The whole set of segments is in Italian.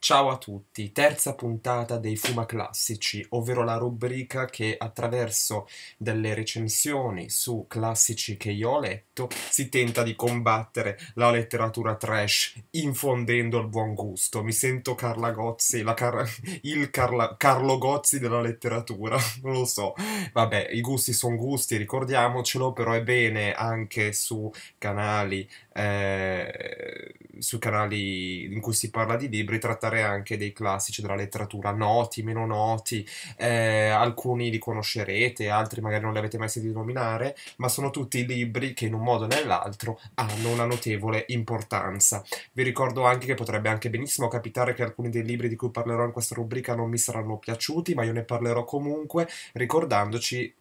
Ciao a tutti, terza puntata dei Fuma Classici, ovvero la rubrica che attraverso delle recensioni su classici che io ho letto si tenta di combattere la letteratura trash infondendo il buon gusto. Mi sento Carla Gozzi, car il Carla Carlo Gozzi della letteratura, non lo so. Vabbè, i gusti sono gusti, ricordiamocelo, però è bene anche su canali eh, sui canali in cui si parla di libri, trattare anche dei classici della letteratura, noti, meno noti, eh, alcuni li conoscerete, altri magari non li avete mai sentiti nominare, ma sono tutti libri che in un modo o nell'altro hanno una notevole importanza. Vi ricordo anche che potrebbe anche benissimo capitare che alcuni dei libri di cui parlerò in questa rubrica non mi saranno piaciuti, ma io ne parlerò comunque ricordandoci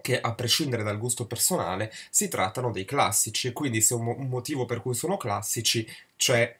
che a prescindere dal gusto personale si trattano dei classici, quindi se un, mo- un motivo per cui sono classici c'è. Cioè,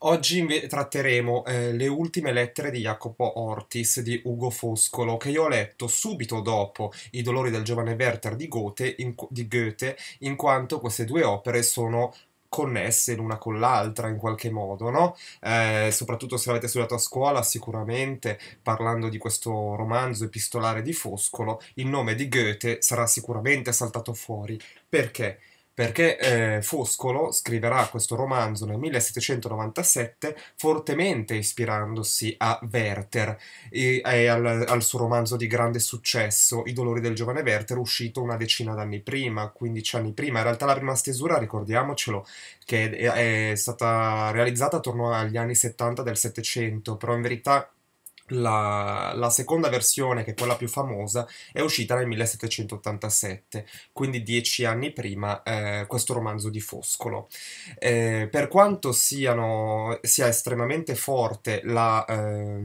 oggi inve- tratteremo eh, le ultime lettere di Jacopo Ortis di Ugo Foscolo, che io ho letto subito dopo I dolori del giovane Werther di Goethe, in, di Goethe, in quanto queste due opere sono connesse l'una con l'altra in qualche modo, no? Eh, soprattutto se l'avete studiato a scuola, sicuramente parlando di questo romanzo epistolare di Foscolo, il nome di Goethe sarà sicuramente saltato fuori. Perché? perché eh, Foscolo scriverà questo romanzo nel 1797 fortemente ispirandosi a Werther e, e al, al, suo romanzo di grande successo I dolori del giovane Werther uscito una decina d'anni prima, 15 anni prima. In realtà la prima stesura, ricordiamocelo, che è, è stata realizzata attorno agli anni 70 del Settecento, però in verità la, la, seconda versione, che è quella più famosa, è uscita nel 1787, quindi dieci anni prima, eh, questo romanzo di Foscolo. Eh, per quanto siano, sia estremamente forte la, eh,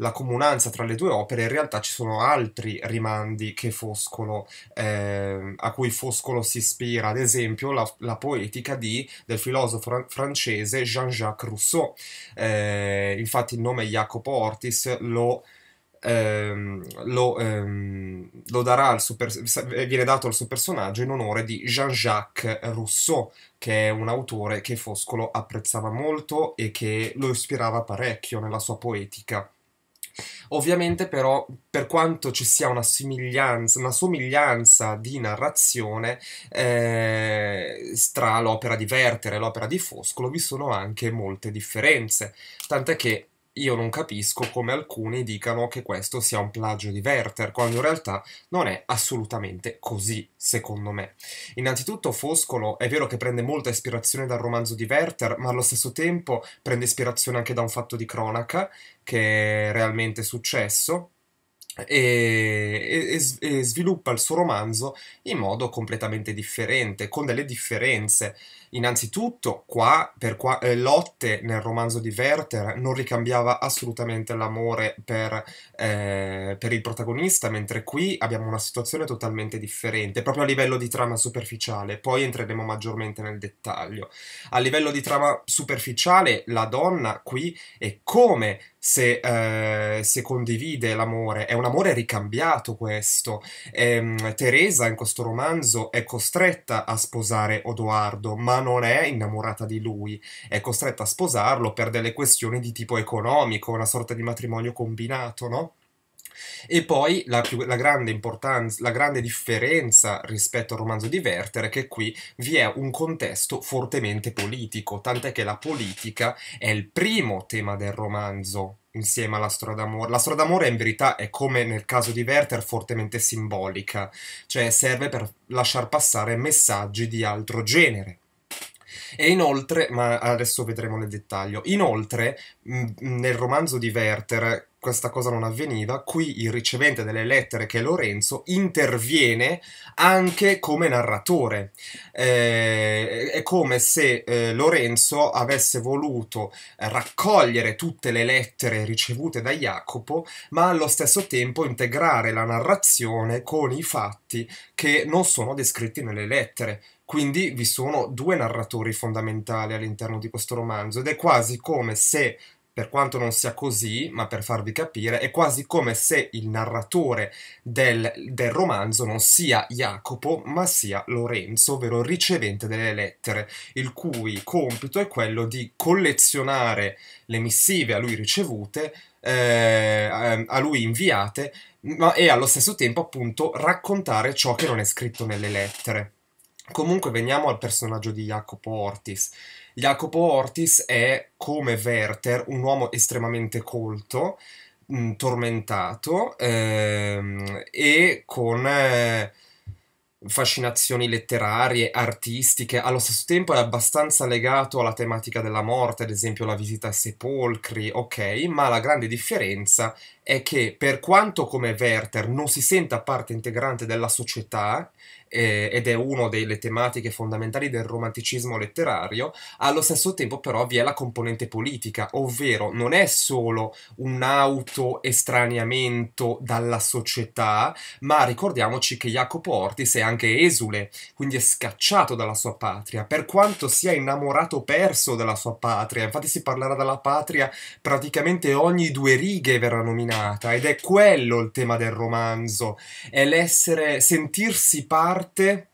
la comunanza tra le due opere, in realtà ci sono altri rimandi Foscolo, eh, a cui Foscolo si ispira, ad esempio la, la poetica di, del filosofo francese Jean-Jacques Rousseau. Eh, infatti il nome Jacopo Ortis lo... Ehm, lo, ehm, lo, darà al suo viene dato al suo personaggio in onore di Jean-Jacques Rousseau, che è un autore che Foscolo apprezzava molto e che lo ispirava parecchio nella sua poetica. Ovviamente però per quanto ci sia una somiglianza, una somiglianza di narrazione eh, tra l'opera di Vertere e l'opera di Foscolo vi sono anche molte differenze, tant'è che io non capisco come alcuni dicano che questo sia un plagio di Werther, quando in realtà non è assolutamente così, secondo me. Innanzitutto Foscolo è vero che prende molta ispirazione dal romanzo di Werther, ma allo stesso tempo prende ispirazione anche da un fatto di cronaca che è realmente successo, e, e, e, sviluppa il suo romanzo in modo completamente differente, con delle differenze Innanzitutto, qua, per qua, eh, Lotte nel romanzo di Werther non ricambiava assolutamente l'amore per, eh, per, il protagonista, mentre qui abbiamo una situazione totalmente differente, proprio a livello di trama superficiale, poi entreremo maggiormente nel dettaglio. A livello di trama superficiale, la donna qui è come se, eh, se condivide l'amore. È un amore ricambiato questo. Ehm, Teresa in questo romanzo è costretta a sposare Odoardo, ma non è innamorata di lui. È costretta a sposarlo per delle questioni di tipo economico, una sorta di matrimonio combinato, no? E poi la, più, la, grande importanza, la grande differenza rispetto al romanzo di Werther è che qui vi è un contesto fortemente politico, tant'è che la politica è il primo tema del romanzo insieme alla storia d'amore. La storia d'amore in verità è come nel caso di Werther fortemente simbolica, cioè serve per lasciar passare messaggi di altro genere. E inoltre, ma adesso vedremo nel dettaglio, inoltre nel romanzo di Werther questa cosa non avveniva, qui il ricevente delle lettere, che è Lorenzo, interviene anche come narratore. Eh, è come se eh, Lorenzo avesse voluto raccogliere tutte le lettere ricevute da Jacopo, ma allo stesso tempo integrare la narrazione con i fatti che non sono descritti nelle lettere. Quindi vi sono due narratori fondamentali all'interno di questo romanzo ed è quasi come se per quanto non sia così, ma per farvi capire, è quasi come se il narratore del, del romanzo non sia Jacopo, ma sia Lorenzo, ovvero il ricevente delle lettere, il cui compito è quello di collezionare le missive a lui ricevute, eh, a lui inviate, ma e allo stesso tempo appunto raccontare ciò che non è scritto nelle lettere. Comunque veniamo al personaggio di Jacopo Ortis. Jacopo Ortis è, come Werther, un uomo estremamente colto, mh, mm, tormentato ehm, e con... Eh, fascinazioni letterarie, artistiche, allo stesso tempo è abbastanza legato alla tematica della morte, ad esempio la visita ai sepolcri, ok, ma la grande differenza è che per quanto come Werther non si senta parte integrante della società, eh, ed è una delle tematiche fondamentali del romanticismo letterario, allo stesso tempo però vi è la componente politica, ovvero non è solo un auto-estraniamento dalla società, ma ricordiamoci che Jacopo Ortis è anche esule, quindi è scacciato dalla sua patria, per quanto sia innamorato perso della sua patria, infatti si parlerà della patria praticamente ogni due righe verrà nominata ed è quello il tema del romanzo, è l'essere, sentirsi parte parte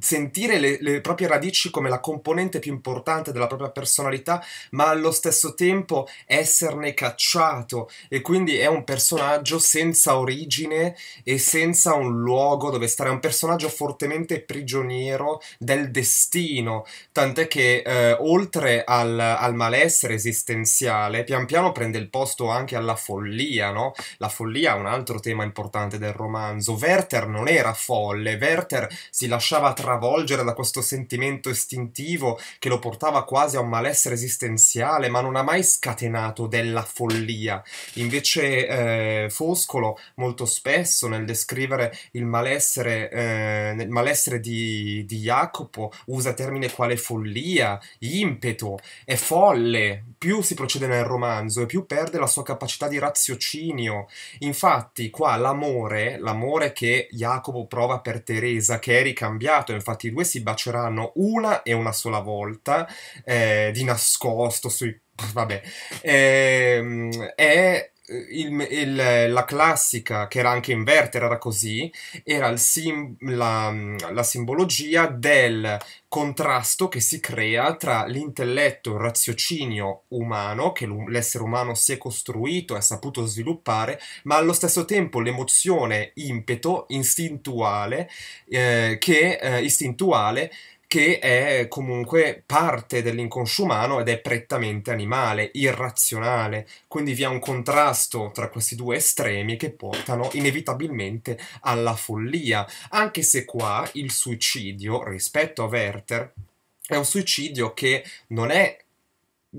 sentire le, le, proprie radici come la componente più importante della propria personalità, ma allo stesso tempo esserne cacciato e quindi è un personaggio senza origine e senza un luogo dove stare, è un personaggio fortemente prigioniero del destino, tant'è che eh, oltre al, al, malessere esistenziale, pian piano prende il posto anche alla follia, no? La follia è un altro tema importante del romanzo. Werther non era folle, Werther si lasciava lasciava travolgere da questo sentimento istintivo che lo portava quasi a un malessere esistenziale, ma non ha mai scatenato della follia. Invece eh, Foscolo molto spesso nel descrivere il malessere, eh, nel malessere di, di Jacopo usa termine quale follia, impeto, è folle. Più si procede nel romanzo e più perde la sua capacità di raziocinio. Infatti qua l'amore, l'amore che Jacopo prova per Teresa, che è ricambiato cambiato, infatti i due si baceranno una e una sola volta, eh, di nascosto sui... vabbè, ehm, e, e il, il, eh, la classica, che era anche in Werther, era così, era sim, la, mm, la, simbologia del contrasto che si crea tra l'intelletto, il raziocinio umano, che l'essere umano si è costruito e ha saputo sviluppare, ma allo stesso tempo l'emozione, impeto, istintuale, eh, che, eh, istintuale che è comunque parte dell'inconscio umano ed è prettamente animale, irrazionale, quindi vi è un contrasto tra questi due estremi che portano inevitabilmente alla follia, anche se qua il suicidio rispetto a Werther è un suicidio che non è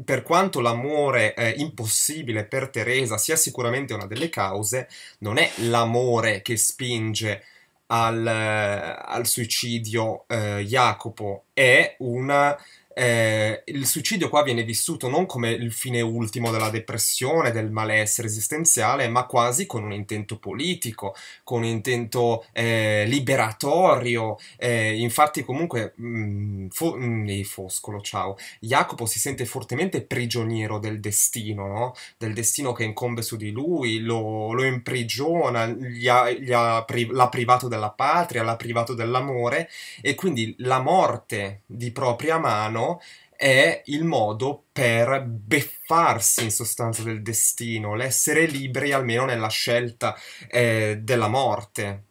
per quanto l'amore eh, impossibile per Teresa sia sicuramente una delle cause, non è l'amore che spinge al, eh, al suicidio eh, Jacopo è una eh, il suicidio qua viene vissuto non come il fine ultimo della depressione, del malessere esistenziale, ma quasi con un intento politico, con un intento eh, liberatorio. Eh, infatti, comunque, mh, mm, fo- mh, mm, Foscolo, ciao, Jacopo si sente fortemente prigioniero del destino, no? del destino che incombe su di lui, lo, lo imprigiona, gli ha, gli ha pri- l'ha privato della patria, l'ha privato dell'amore e quindi la morte di propria mano umano è il modo per beffarsi in sostanza del destino, l'essere liberi almeno nella scelta eh, della morte.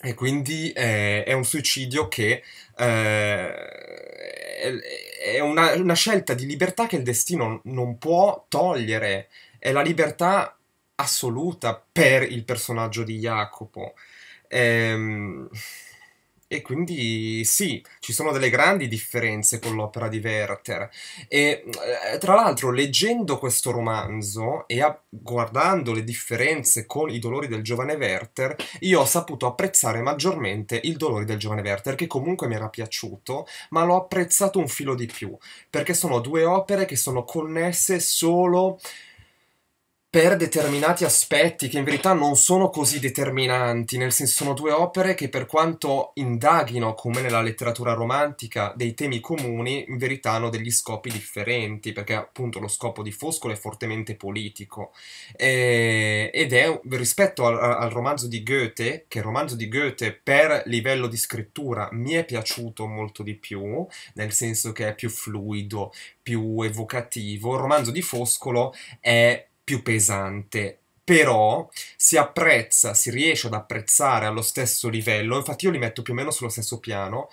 E quindi eh, è un suicidio che eh, è una, una scelta di libertà che il destino non può togliere, è la libertà assoluta per il personaggio di Jacopo. Ehm e quindi sì, ci sono delle grandi differenze con l'opera di Werther. E eh, tra l'altro, leggendo questo romanzo e a- guardando le differenze con i dolori del giovane Werther, io ho saputo apprezzare maggiormente il dolore del giovane Werther, che comunque mi era piaciuto, ma l'ho apprezzato un filo di più, perché sono due opere che sono connesse solo per determinati aspetti che in verità non sono così determinanti, nel senso sono due opere che per quanto indaghino, come nella letteratura romantica, dei temi comuni, in verità hanno degli scopi differenti, perché appunto lo scopo di Foscolo è fortemente politico eh, ed è rispetto al, al, romanzo di Goethe, che il romanzo di Goethe per livello di scrittura mi è piaciuto molto di più, nel senso che è più fluido, più evocativo, il romanzo di Foscolo è più pesante però si apprezza, si riesce ad apprezzare allo stesso livello, infatti io li metto più o meno sullo stesso piano,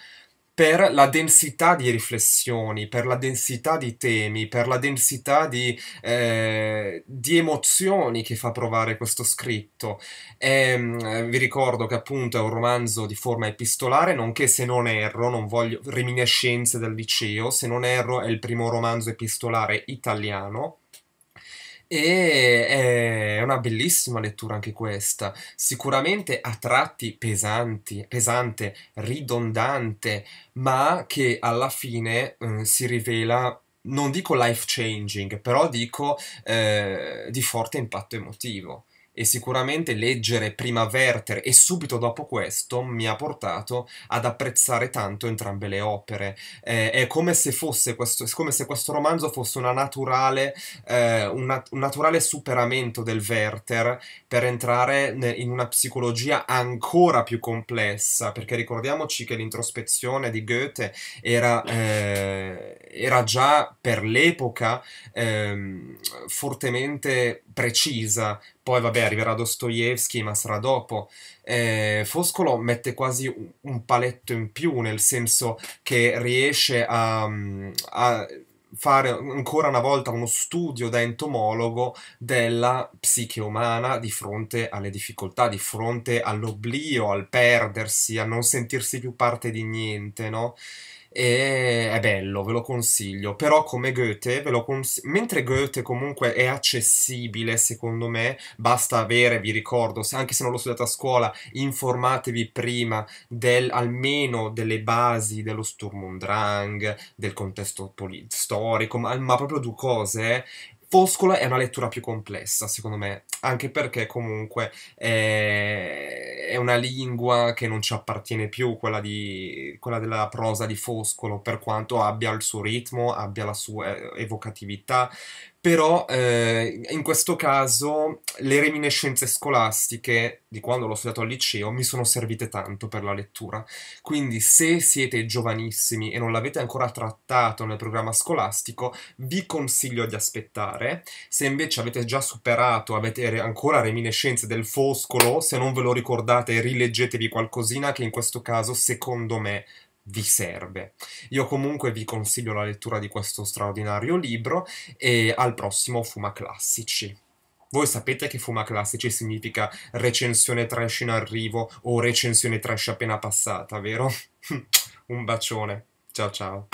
per la densità di riflessioni, per la densità di temi, per la densità di, eh, di emozioni che fa provare questo scritto. E, ehm, vi ricordo che appunto è un romanzo di forma epistolare, nonché se non erro, non voglio reminiscenze del liceo, se non erro è il primo romanzo epistolare italiano e è una bellissima lettura anche questa, sicuramente a tratti pesanti, pesante, ridondante, ma che alla fine eh, si rivela non dico life changing, però dico eh, di forte impatto emotivo e sicuramente leggere prima Werther e subito dopo questo mi ha portato ad apprezzare tanto entrambe le opere. Eh, è, come questo, come se questo, romanzo fosse naturale, eh, un, un, naturale superamento del Werther per entrare in una psicologia ancora più complessa, perché ricordiamoci che l'introspezione di Goethe era... Eh, era già per l'epoca ehm, fortemente precisa. Poi, vabbè, arriverà Dostoevsky, ma sarà dopo. Eh, Foscolo mette quasi un, un, paletto in più, nel senso che riesce a, mm, a fare ancora una volta uno studio da entomologo della psiche umana di fronte alle difficoltà, di fronte all'oblio, al perdersi, a non sentirsi più parte di niente, no? E è bello, ve lo consiglio. Però come Goethe, ve lo cons- mentre Goethe comunque è accessibile, secondo me, basta avere, vi ricordo, se, anche se non l'ho studiato a scuola, informatevi prima del, almeno delle basi dello Sturm und Drang, del contesto poli- storico, ma, ma proprio due cose eh. Foscola è una lettura più complessa, secondo me, anche perché comunque è, eh, è una lingua che non ci appartiene più, quella, di, quella, della prosa di Foscolo, per quanto abbia il suo ritmo, abbia la sua eh, evocatività, però eh, in questo caso le reminiscenze scolastiche di quando l'ho studiato al liceo mi sono servite tanto per la lettura. Quindi se siete giovanissimi e non l'avete ancora trattato nel programma scolastico, vi consiglio di aspettare. Se invece avete già superato, avete ancora reminiscenze del foscolo, se non ve lo ricordate rileggetevi qualcosina che in questo caso secondo me vi serve. Io comunque vi consiglio la lettura di questo straordinario libro e al prossimo Fuma Classici. Voi sapete che Fuma Classici significa recensione trash in arrivo o recensione trash appena passata, vero? Un bacione. Ciao ciao.